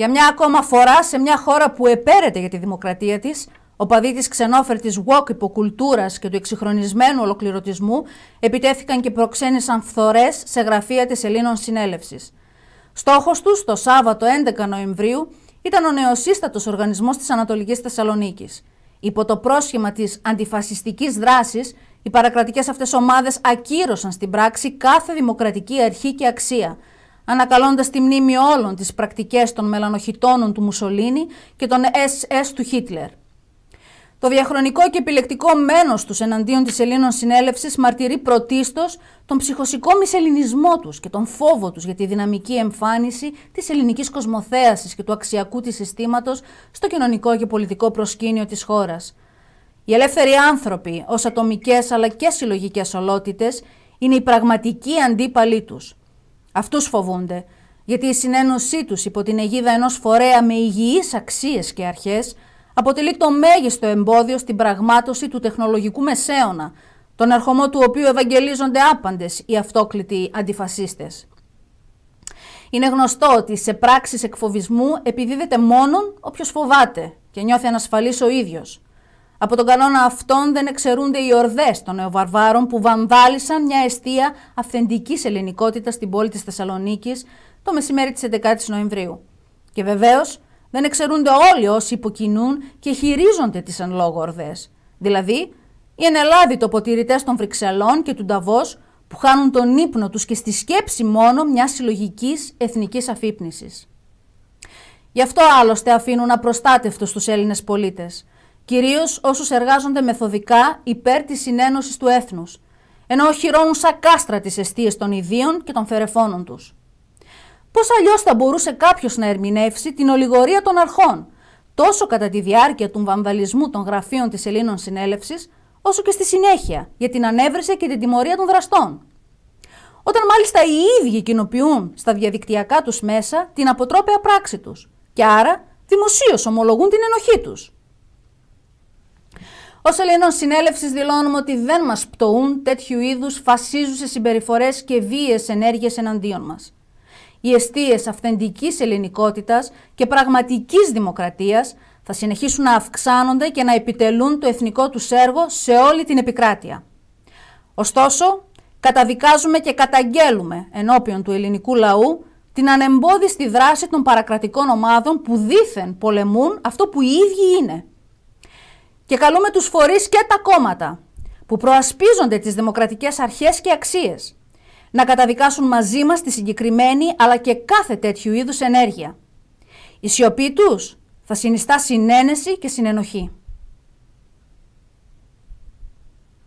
Για μια ακόμα φορά σε μια χώρα που επέρεται για τη δημοκρατία της, οπαδοί της ξενόφερτης walk υποκουλτούρας και του εξυγχρονισμένου ολοκληρωτισμού επιτέθηκαν και προξένησαν φθορές σε γραφεία της Ελλήνων συνέλευσης. Στόχος τους, το Σάββατο 11 Νοεμβρίου, ήταν ο νεοσύστατος οργανισμός της Ανατολικής Θεσσαλονίκης. Υπό το πρόσχημα της αντιφασιστικής δράσης, οι παρακρατικές αυτές ομάδες ακύρωσαν στην πράξη κάθε δημοκρατική αρχή και αξία – ανακαλώντας τη μνήμη όλων τις πρακτικές των μελανοχιτώνων του Μουσολίνη και των SS του Χίτλερ. Το διαχρονικό και επιλεκτικό μένος τους εναντίον της Ελλήνων συνέλευσης μαρτυρεί πρωτίστως τον ψυχοσικό μισελληνισμό τους και τον φόβο τους για τη δυναμική εμφάνιση της ελληνικής κοσμοθέασης και του αξιακού της συστήματος στο κοινωνικό και πολιτικό προσκήνιο της χώρας. Οι ελεύθεροι άνθρωποι ως ατομικές αλλά και συλλογικές ολότητες είναι οι πραγματικοί αντίπαλοι τους – Αυτούς φοβούνται, γιατί η συνένωσή τους υπό την αιγίδα ενός φορέα με υγιείς αξίες και αρχές αποτελεί το μέγιστο εμπόδιο στην πραγμάτωση του τεχνολογικού μεσαίωνα, τον ερχομό του οποίου ευαγγελίζονται άπαντες οι αυτόκλητοι αντιφασίστες. Είναι γνωστό ότι σε πράξεις εκφοβισμού επιδίδεται μόνον όποιος φοβάται και νιώθει ανασφαλής ο ίδιος. Από τον κανόνα αυτόν δεν εξαιρούνται οι ορδές των νεοβαρβάρων που βανδάλισαν μια αιστεία αυθεντικής ελληνικότητας στην πόλη της Θεσσαλονίκης το μεσημέρι της 11η Νοεμβρίου. Και βεβαίως δεν εξαιρούνται όλοι όσοι υποκινούν και χειρίζονται τις εν λόγω ορδές. Δηλαδή, οι ενελάδοι τοποτηρητέ των Βρυξελών και του Νταβός που χάνουν τον ύπνο τους και στη σκέψη μόνο μια συλλογικής εθνικής αφύπνισης. Γι' αυτό άλλωστε αφήνουν απροστάτευτο του Έλληνες πολίτες Κυρίως όσους εργάζονται μεθοδικά υπέρ της συνένωσης του έθνους, ενώ οχυρώνουν σαν κάστρα τις αιστείες των ιδίων και των φερεφώνων τους. Πώς αλλιώς θα μπορούσε κάποιος να ερμηνεύσει την ολιγορία των αρχών, τόσο κατά τη διάρκεια του βαμβαλισμού των γραφείων της Ελλήνων συνέλευσης, όσο και στη συνέχεια για την ανέβρεση και την τιμωρία των δραστών. Όταν μάλιστα οι ίδιοι κοινοποιούν στα διαδικτυακά τους μέσα την αποτρόπαια πράξη τους και άρα δημοσίως ομολογούν την ενοχή τους. Ω Ελληνών Συνέλευσης, δηλώνουμε ότι δεν μας πτωούν τέτοιου είδους φασίζουσες συμπεριφορές και βίαιες ενέργειες εναντίον μας. Οι αιστείες αυθεντικής ελληνικότητας και πραγματικής δημοκρατίας θα συνεχίσουν να αυξάνονται και να επιτελούν το εθνικό τους έργο σε όλη την επικράτεια. Ωστόσο, καταδικάζουμε και καταγγέλουμε ενώπιον του ελληνικού λαού την ανεμπόδιστη δράση των παρακρατικών ομάδων που δήθεν πολεμούν αυτό που οι ίδιοι είναι και καλούμε τους φορείς και τα κόμματα που προασπίζονται τις δημοκρατικές αρχές και αξίες να καταδικάσουν μαζί μας τη συγκεκριμένη αλλά και κάθε τέτοιου είδους ενέργεια. Η σιωπή τους θα συνιστά συνένεση και συνενοχή.